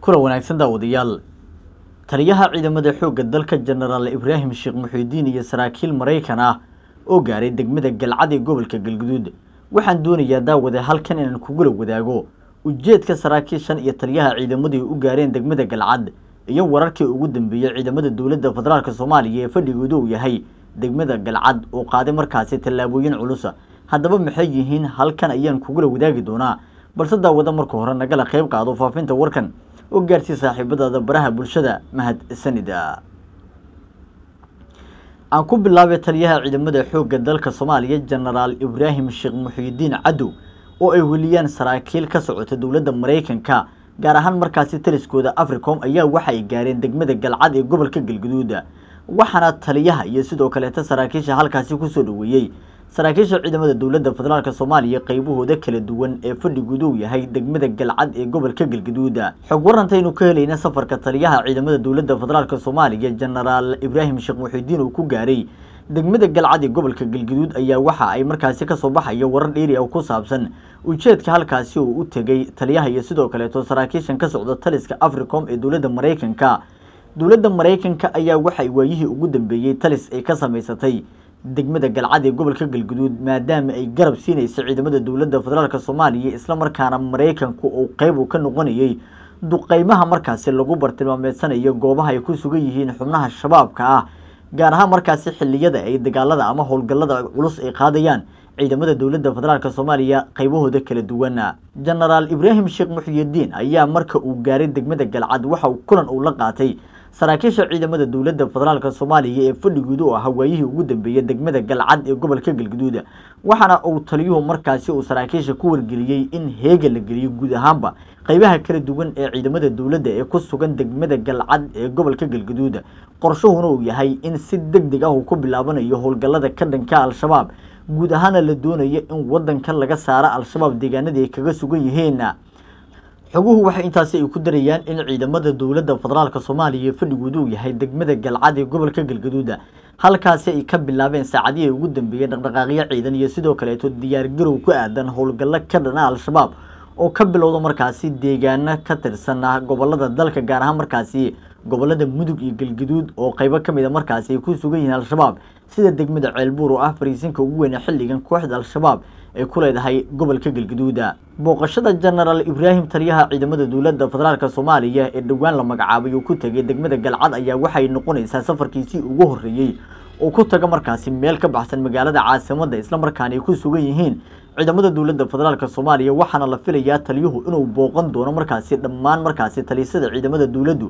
kula wanaagsan daawadayaal taliyaha ciidamada xoogga dalka jenaraal ibraahim sheekh muxiudiin iyo saraakiil maraykan ah oo gaaray degmada galcad ee gobolka galguduud waxaan doonayaa daawada halkan inaan kugula wadaago ujeedka saraakiil iyo taliyaha ciidamadii u gaareen degmada galcad iyo wararkii ugu dambeeyey ciidamada dowladda federaalk soomaaliya ee fadhigoodu uu yahay degmada galcad oo qaaday markaasi tallaabooyin culusa haddaba maxay yihiin halkan ayaan kugula wadaagi doonaa balse daawada marka hore nagala qayb qaado faafinta warkan u gaarsii saaxiibadaada baraha bulshada mahad sanida aan ku bilaabay taliyaha ciidamada xoogga dalka soomaaliya jenaraal ibraahim sheekh muxiidiin cadow oo ay weliyaan saraakiil ka socota dowladda maraykanka gaar ahaan markaasi taliskooda africom ayaa waxa ay gaareen degmada galcad ee gobolka galguduuda waxaana taliyaha iyo sidoo kaleeta saraakiisha halkaasi kusoo dhoweeyey saraakiisha ciidamada dowladda federaalk soomaaliya qeybahooda kala duwan ee fadhiguduu yahay degmada galcad ee gobolka galgaduud xog warantaynu ka helayna safarka taliyaha ciidamada dowladda federaalk soomaaliya jenaraal ibraahim sheekh muxidiin uu ku gaaray degmada galcad ee gobolka galgaduud ayaa waxa ay markaasi kasoo baxaya warar dheeri ah ku saabsan ujeedka halkaasi oo u tegay taliyaha iyo sidoo kaleeto saraakiishan ka socda taliska africom ee dowladda maraykanka dowladda maraykanka ayaa waxay waayihii ugu dambeeyey talis ay ka samaysatay degmada galcad ee gobolka galguduud maadaama ay garab siinaysa ciidamada dowladda federaalk soomaaliya isla markaana maraykanku uu qeyb uu ka noqonayey duqeymaha markaasi lagu bartilmaameedsanayo goobaha ay ku sugan yihiin xubnaha shabaabka ah gaar ahaan markaasi xilliyada ay dagaalada ama howlgallada culus ay qaadayaan ciidamada dowladda federaalk soomaaliya qeybahooda kala duwan jenaraal ibraahim sheekh muxyidiin ayaa marka uu gaaray degmada galcad waxa uu kulan uu la qaatay saraakiisha ciidamada dowladda federaalka soomaaliya ee fadhigoodu u ahaa waayihii ugu dambeeyey degmada galcad ee gobolka galgaduuda waxaana uu taliyuhu markaasi uu saraakiisha ku wargeliyey in heega la geliyo guud ahaanba qeybaha kala duwan ee ciidamada dowladda ee ku sugan degmada galcad ee gobolka galgaduuda qorshuhuna uu yahay in si deg deg ah uu ku bilaabanayo howlgallada ka dhanka al-shabaab guud ahaana la doonayo in waddanka laga saaro al-shabaab deegaanadii ay kaga sugan yihiin xoguhu waxay intaasi ay ku darayaan in ciidamada dowladda federaalka soomaaliya fadhiguud uu yahay degmada galcad ee gobolka galgaduuda halkaasi ay ka bilaabeen saacadihii ugu dambeeyeen dhaqdhaqaaqyo ciidan iyo sidoo kaleeto diyaargarow ku aadan howlgallo ka dhana ah al-shabaab oo ka bilowda markaasi deegaano ka tirsan ah gobollada dalka gaar ahaan markaasi gobollada mudug iyo galgaduud oo qeybo ka mid a ah markaasi ay ku sugan yihiin al-shabaab sida degmada ceelbuur oo ah fariisinka ugu weyne xilligan kooxda al-shabaab ay ku leedahay gobolka galgaduuda booqashada jeneraal ibraahim taliyaha ciidamada dowladda federaalk soomaaliya ee dhowaan la magacaabay oo ku tegay degmada galcad ayaa waxay noqonaysaa safarkiisii ugu horreeyey oo ku taga markaasi meel ka baxsan magaalada caasimadda markaana ay ku sugan yihiin ciidamada dowladda federaalk soomaaliya waxaana la filayaa taliyuhu inuu booqan doono markaasi dhammaan markaasi taliyasada ciidamada dowladdu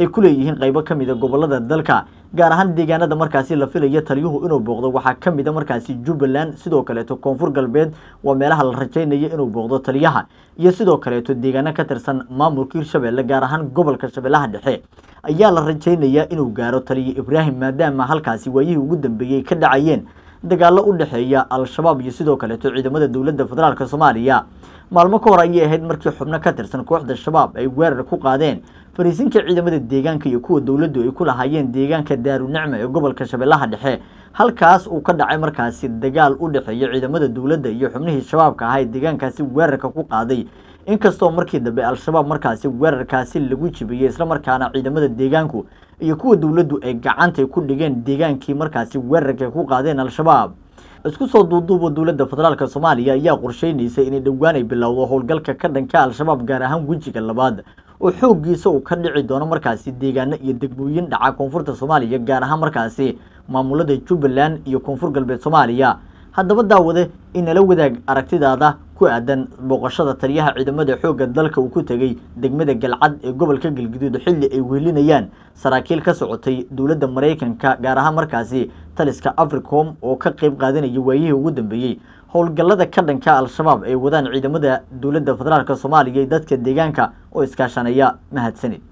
ay ku leeyihiin qaybo ka mid a ah gobolada dalka gaar ahaan deegaanada markaasi la filaya taliyuhu inuu booqdo waxaa ka mida ah markaasi jubbaland sidoo kaleeto koonfur galbeed waa meelaha la rajaynaya inuu booqdo taliyaha iyo sidoo kaleeto deegaano ka tirsan maamulka hirshabeelle gaar ahaan gobolka shabeellaha dhexe ayaa la rajaynayaa inuu gaaro taliyo ibraahim maadaama halkaasi waayihii ugu dambeeyey ka dhacayeen dagaalo u dhexeeya al-shabaab iyo sidoo kaleeto ciidamada dowladda federaalk soomaaliya maalmo ka hor ayay ahayd markii xubno ka tirsan kooxda shabaab ay weerar ku qaadeen fariisinka ciidamada deegaanka iyo kuwa dowladdu ay ku lahaayeen deegaanka daarunacma ee gobolka shabeellaha dhexe halkaas uu ka dhacay markaasi dagaal u dhexeeya ciidamada dowladda iyo xubnihii shabaabka ahaa ee deegaankaasi weerarka ku qaaday inkastoo markii dambe al-shabaab markaasi weerarkaasi lagu jibiyey isla markaana ciidamada deegaanku iyo kuwa dowladdu ay gacantay ku dhigeen deegaankii markaasi weerarka ku qaadeen al-shabaab isku soo duuduuba dowladda federaalk soomaaliya ayaa qorsheynaysa inay dhowaan ay bilowdo howlgalka ka dhanka al-shabaab gaar ahaan wejiga labaad oo xooggiisa uu ka dhici doono markaasi deegaano iyo degmooyin dhaca koonfurta soomaaliya gaar ahaan markaasi maamulada jubbaland iyo koonfur galbeed soomaaliya haddaba daawade inala wadaag aragtidaada ku aadan booqashada taliyaha ciidamada xoogga dalka uu ku tegay degmada galcad ee gobolka galguduud xilli ay wehelinayaan saraakiil ka socotay dowladda maraykanka gaar ahaan markaasi taliska africom oo ka qayb qaadanaya waayihii ugu dambeeyey howlgallada ka dhanka al-shabaab ay wadaan ciidamada dowladda federaalk soomaaliya iyo dadka deegaanka oo iskaashanaya mahadsanid